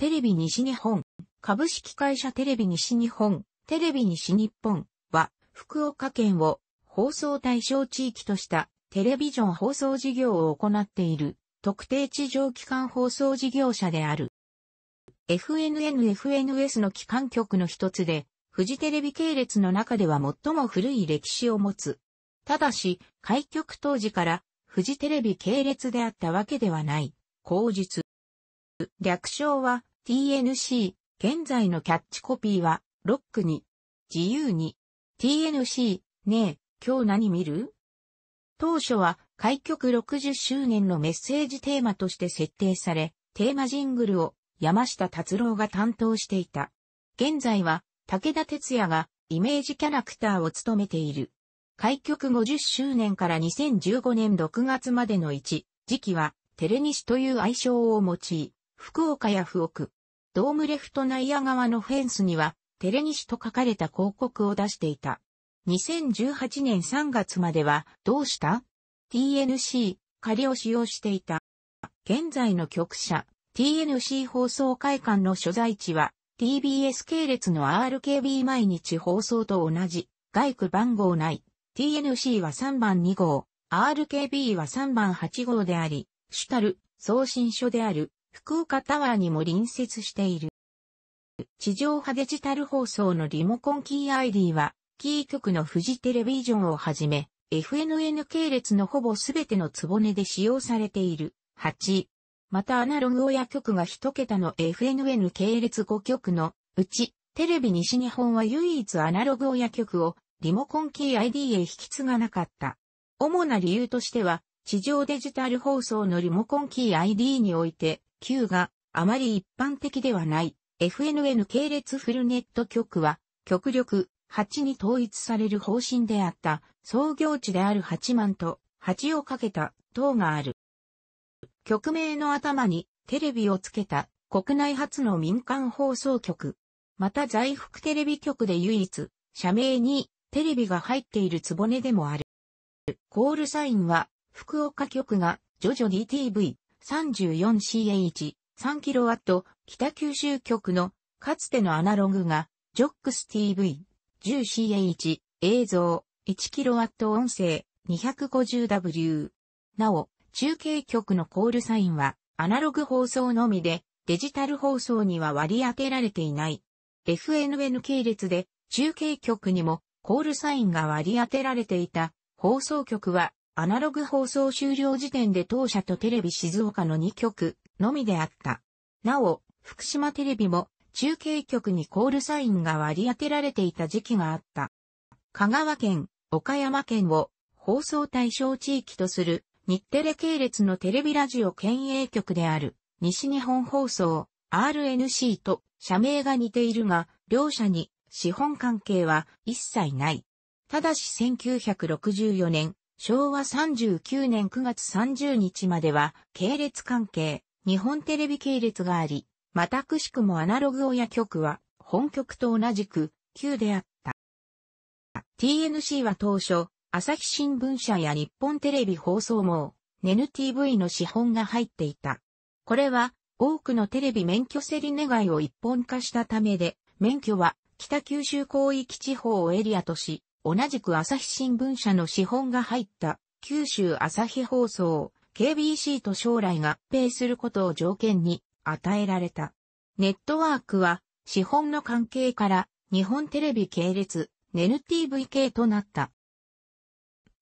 テレビ西日本、株式会社テレビ西日本、テレビ西日本は、福岡県を放送対象地域としたテレビジョン放送事業を行っている特定地上機関放送事業者である。FNN-FNS の機関局の一つで、フジテレビ系列の中では最も古い歴史を持つ。ただし、開局当時からフジテレビ系列であったわけではない。口実。略称は TNC、現在のキャッチコピーは、ロックに、自由に、TNC、ねえ、今日何見る当初は、開局60周年のメッセージテーマとして設定され、テーマジングルを山下達郎が担当していた。現在は、武田鉄也がイメージキャラクターを務めている。開局50周年から2015年6月までの1時期は、テレニシという愛称を用い、福岡や福岡。ドームレフト内野側のフェンスには、テレニシと書かれた広告を出していた。2018年3月までは、どうした ?TNC、仮を使用していた。現在の局舎、TNC 放送会館の所在地は、TBS 系列の RKB 毎日放送と同じ、外区番号ない。TNC は3番2号、RKB は3番8号であり、主たる送信所である福岡タワーにも隣接している。地上波デジタル放送のリモコンキー ID は、キー局のフジテレビジョンをはじめ、FNN 系列のほぼすべてのツボネで使用されている。8。またアナログ親局が1桁の FNN 系列5局のうち、テレビ西日本は唯一アナログ親局をリモコンキー ID へ引き継がなかった。主な理由としては、地上デジタル放送のリモコンキー ID において、Q があまり一般的ではない FNN 系列フルネット局は極力8に統一される方針であった創業地である8万と8をかけた等がある。局名の頭にテレビをつけた国内初の民間放送局。また在福テレビ局で唯一、社名にテレビが入っているつぼねでもある。コールサインは福岡局がジョジョ DTV 34CH、3kW、北九州局の、かつてのアナログが、ジョックス TV、10CH、映像、1kW 音声、250W。なお、中継局のコールサインは、アナログ放送のみで、デジタル放送には割り当てられていない。FNN 系列で、中継局にも、コールサインが割り当てられていた、放送局は、アナログ放送終了時点で当社とテレビ静岡の2局のみであった。なお、福島テレビも中継局にコールサインが割り当てられていた時期があった。香川県、岡山県を放送対象地域とする日テレ系列のテレビラジオ県営局である西日本放送 RNC と社名が似ているが、両社に資本関係は一切ない。ただし1964年、昭和39年9月30日までは、系列関係、日本テレビ系列があり、またくしくもアナログ親局は、本局と同じく、旧であった。TNC は当初、朝日新聞社や日本テレビ放送網、n t v の資本が入っていた。これは、多くのテレビ免許競り願いを一本化したためで、免許は北九州広域地方をエリアとし、同じく朝日新聞社の資本が入った九州朝日放送 KBC と将来合併することを条件に与えられた。ネットワークは資本の関係から日本テレビ系列 n t v k となった。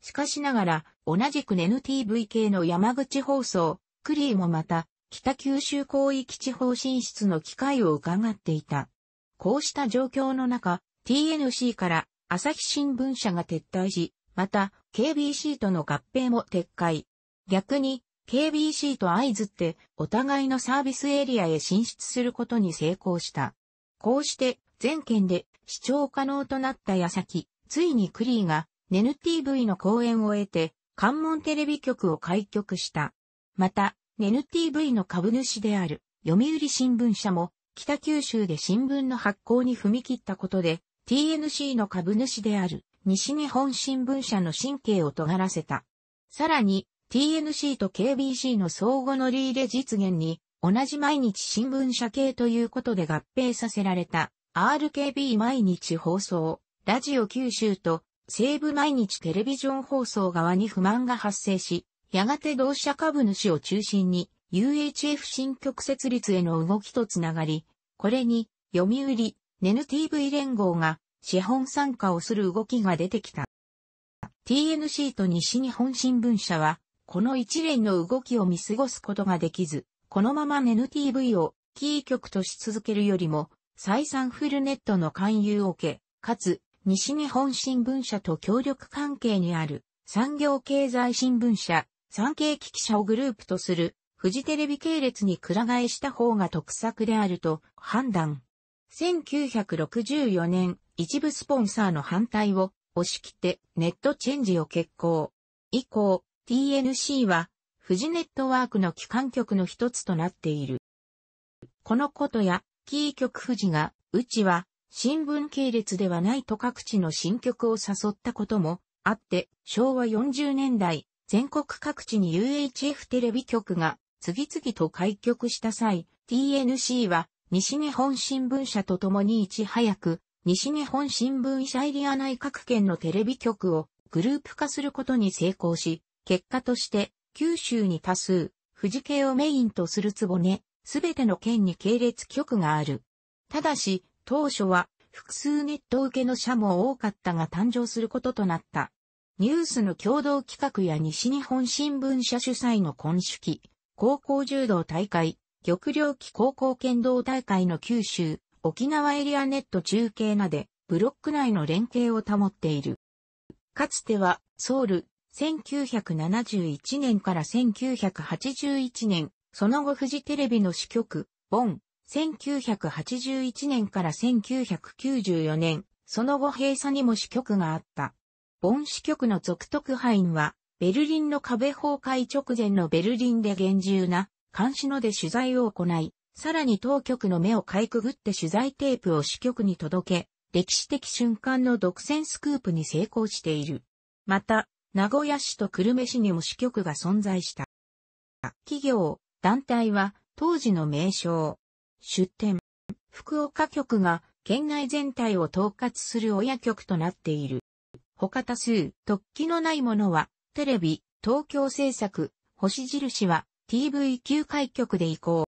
しかしながら同じく n n t v k の山口放送クリーもまた北九州広域地方進出の機会を伺っていた。こうした状況の中、TNC から朝日新聞社が撤退し、また KBC との合併も撤回。逆に KBC と合図ってお互いのサービスエリアへ進出することに成功した。こうして全県で視聴可能となった矢先、ついにクリーが n TV の講演を得て関門テレビ局を開局した。また、n TV の株主である読売新聞社も北九州で新聞の発行に踏み切ったことで TNC の株主である西日本新聞社の神経を尖らせた。さらに TNC と KBC の相互乗り入れ実現に同じ毎日新聞社系ということで合併させられた RKB 毎日放送、ラジオ九州と西部毎日テレビジョン放送側に不満が発生し、やがて同社株主を中心に UHF 新局設立への動きとつながり、これに読売、n t v 連合が資本参加をする動きが出てきた。TNC と西日本新聞社は、この一連の動きを見過ごすことができず、このまま n t v をキー局とし続けるよりも、再三フルネットの勧誘を受け、かつ、西日本新聞社と協力関係にある産業経済新聞社、産経機器社をグループとするフジテレビ系列にく替えした方が得策であると判断。1964年、一部スポンサーの反対を押し切ってネットチェンジを決行。以降、TNC は富士ネットワークの機関局の一つとなっている。このことや、キー局富士が、うちは新聞系列ではないと各地の新曲を誘ったこともあって、昭和40年代、全国各地に UHF テレビ局が次々と開局した際、TNC は西日本新聞社と共にいち早く、西日本新聞社エリア内各県のテレビ局をグループ化することに成功し、結果として九州に多数、富士系をメインとするぼね、すべての県に系列局がある。ただし、当初は複数ネット受けの社も多かったが誕生することとなった。ニュースの共同企画や西日本新聞社主催の今式、高校柔道大会、玉領期高校剣道大会の九州、沖縄エリアネット中継なで、ブロック内の連携を保っている。かつては、ソウル、1971年から1981年、その後フジテレビの支局、ボン、1981年から1994年、その後閉鎖にも支局があった。ボン支局の続特派員は、ベルリンの壁崩壊直前のベルリンで厳重な監視ので取材を行い、さらに当局の目をかいくぐって取材テープを支局に届け、歴史的瞬間の独占スクープに成功している。また、名古屋市と久留米市にも支局が存在した。企業、団体は当時の名称、出店、福岡局が県内全体を統括する親局となっている。他多数、突起のないものは、テレビ、東京制作、星印は、t v 級開局で移行。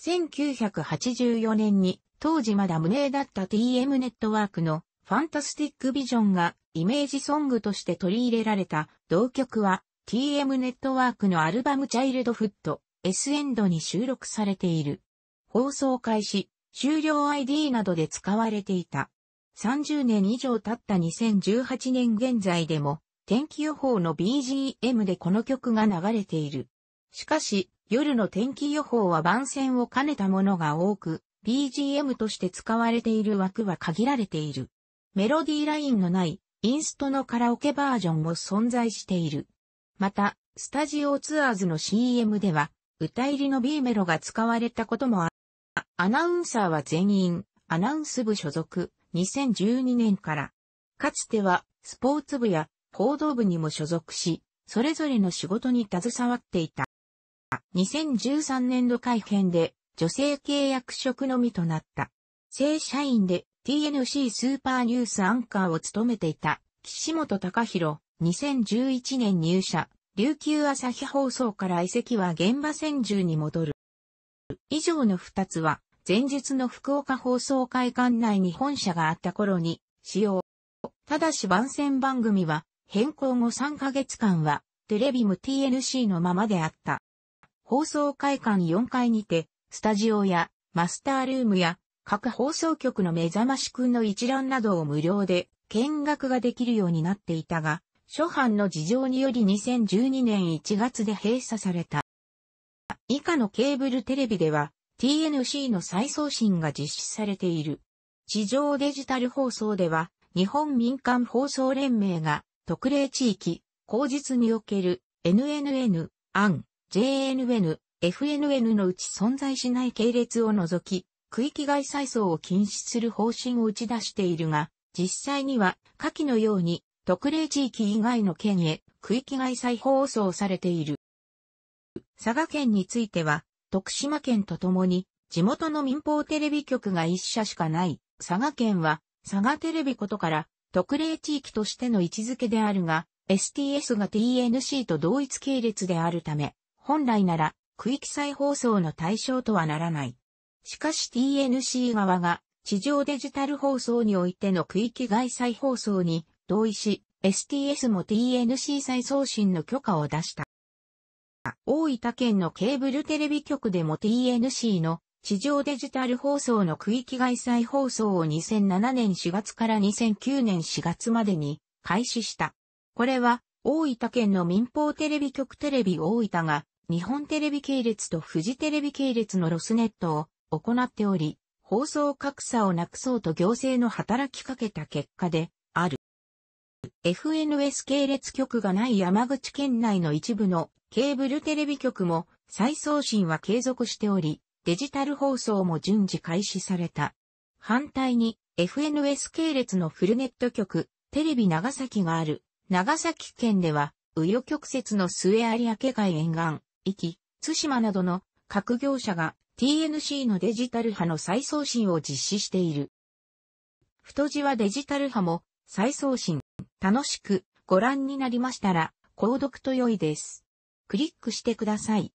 1984年に当時まだ無名だった TM ネットワークのファンタスティックビジョンがイメージソングとして取り入れられた同曲は TM ネットワークのアルバムチャイルドフット S エンドに収録されている。放送開始、終了 ID などで使われていた。30年以上経った2018年現在でも天気予報の BGM でこの曲が流れている。しかし、夜の天気予報は番宣を兼ねたものが多く、BGM として使われている枠は限られている。メロディーラインのないインストのカラオケバージョンも存在している。また、スタジオツアーズの CM では、歌入りの B メロが使われたこともあった。アナウンサーは全員、アナウンス部所属、2012年から。かつては、スポーツ部や報道部にも所属し、それぞれの仕事に携わっていた。2013年度改編で女性契約職のみとなった。正社員で TNC スーパーニュースアンカーを務めていた岸本隆弘、2011年入社、琉球朝日放送から移籍は現場専従に戻る。以上の2つは、前述の福岡放送会館内に本社があった頃に使用。ただし番宣番組は変更後3ヶ月間はテレビも TNC のままであった。放送会館4階にて、スタジオやマスタールームや各放送局の目覚ましくんの一覧などを無料で見学ができるようになっていたが、諸般の事情により2012年1月で閉鎖された。以下のケーブルテレビでは TNC の再送信が実施されている。地上デジタル放送では日本民間放送連盟が特例地域、口実における NNN、アン、JNN、FNN のうち存在しない系列を除き、区域外再送を禁止する方針を打ち出しているが、実際には下記のように特例地域以外の県へ区域外再放送されている。佐賀県については、徳島県とともに地元の民放テレビ局が一社しかない佐賀県は佐賀テレビことから特例地域としての位置づけであるが、STS が TNC と同一系列であるため、本来なら区域再放送の対象とはならない。しかし TNC 側が地上デジタル放送においての区域外再放送に同意し、STS も TNC 再送信の許可を出した。大分県のケーブルテレビ局でも TNC の地上デジタル放送の区域外再放送を2007年4月から2009年4月までに開始した。これは大分県の民放テレビ局テレビ大分が日本テレビ系列とフジテレビ系列のロスネットを行っており、放送格差をなくそうと行政の働きかけた結果で、ある。FNS 系列局がない山口県内の一部のケーブルテレビ局も再送信は継続しており、デジタル放送も順次開始された。反対に FNS 系列のフルネット局、テレビ長崎がある長崎県では、右与曲折の末有明海沿岸、域、津島などの各業者が TNC のデジタル派の再送信を実施している。太字はデジタル派も再送信、楽しくご覧になりましたら、購読と良いです。クリックしてください。